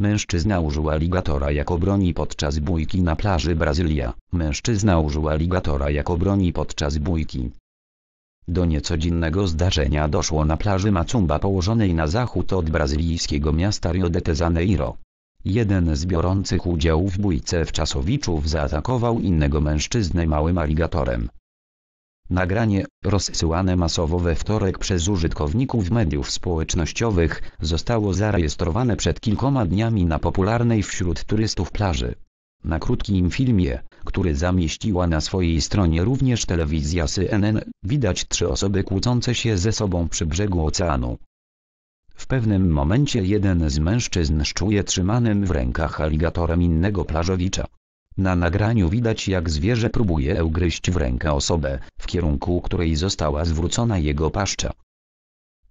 Mężczyzna użył aligatora jako broni podczas bójki na plaży Brazylia. Mężczyzna użył aligatora jako broni podczas bójki. Do niecodziennego zdarzenia doszło na plaży Macumba położonej na zachód od brazylijskiego miasta Rio de Janeiro. Jeden z biorących udział w bójce w Czasowiczów zaatakował innego mężczyznę małym aligatorem. Nagranie, rozsyłane masowo we wtorek przez użytkowników mediów społecznościowych, zostało zarejestrowane przed kilkoma dniami na popularnej wśród turystów plaży. Na krótkim filmie, który zamieściła na swojej stronie również telewizja CNN, widać trzy osoby kłócące się ze sobą przy brzegu oceanu. W pewnym momencie jeden z mężczyzn szczuje trzymanym w rękach aligatorem innego plażowicza. Na nagraniu widać jak zwierzę próbuje ugryźć w rękę osobę, w kierunku której została zwrócona jego paszcza.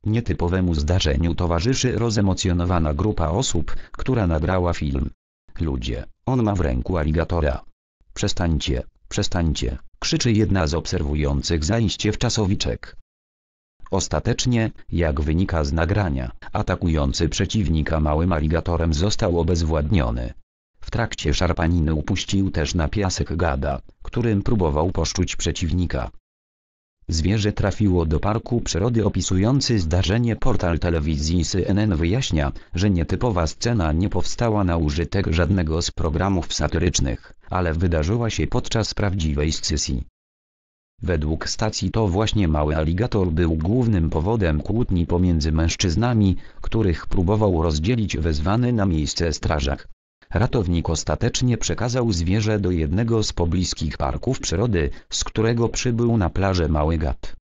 Nietypowemu zdarzeniu towarzyszy rozemocjonowana grupa osób, która nagrała film. Ludzie, on ma w ręku aligatora. Przestańcie, przestańcie, krzyczy jedna z obserwujących zajście w czasowiczek. Ostatecznie, jak wynika z nagrania, atakujący przeciwnika małym aligatorem został obezwładniony, w trakcie szarpaniny upuścił też na piasek gada, którym próbował poszczuć przeciwnika. Zwierzę trafiło do parku przyrody opisujący zdarzenie portal telewizji CNN wyjaśnia, że nietypowa scena nie powstała na użytek żadnego z programów satyrycznych, ale wydarzyła się podczas prawdziwej scysji. Według stacji to właśnie mały aligator był głównym powodem kłótni pomiędzy mężczyznami, których próbował rozdzielić wezwany na miejsce strażak. Ratownik ostatecznie przekazał zwierzę do jednego z pobliskich parków przyrody, z którego przybył na plażę Mały Gat.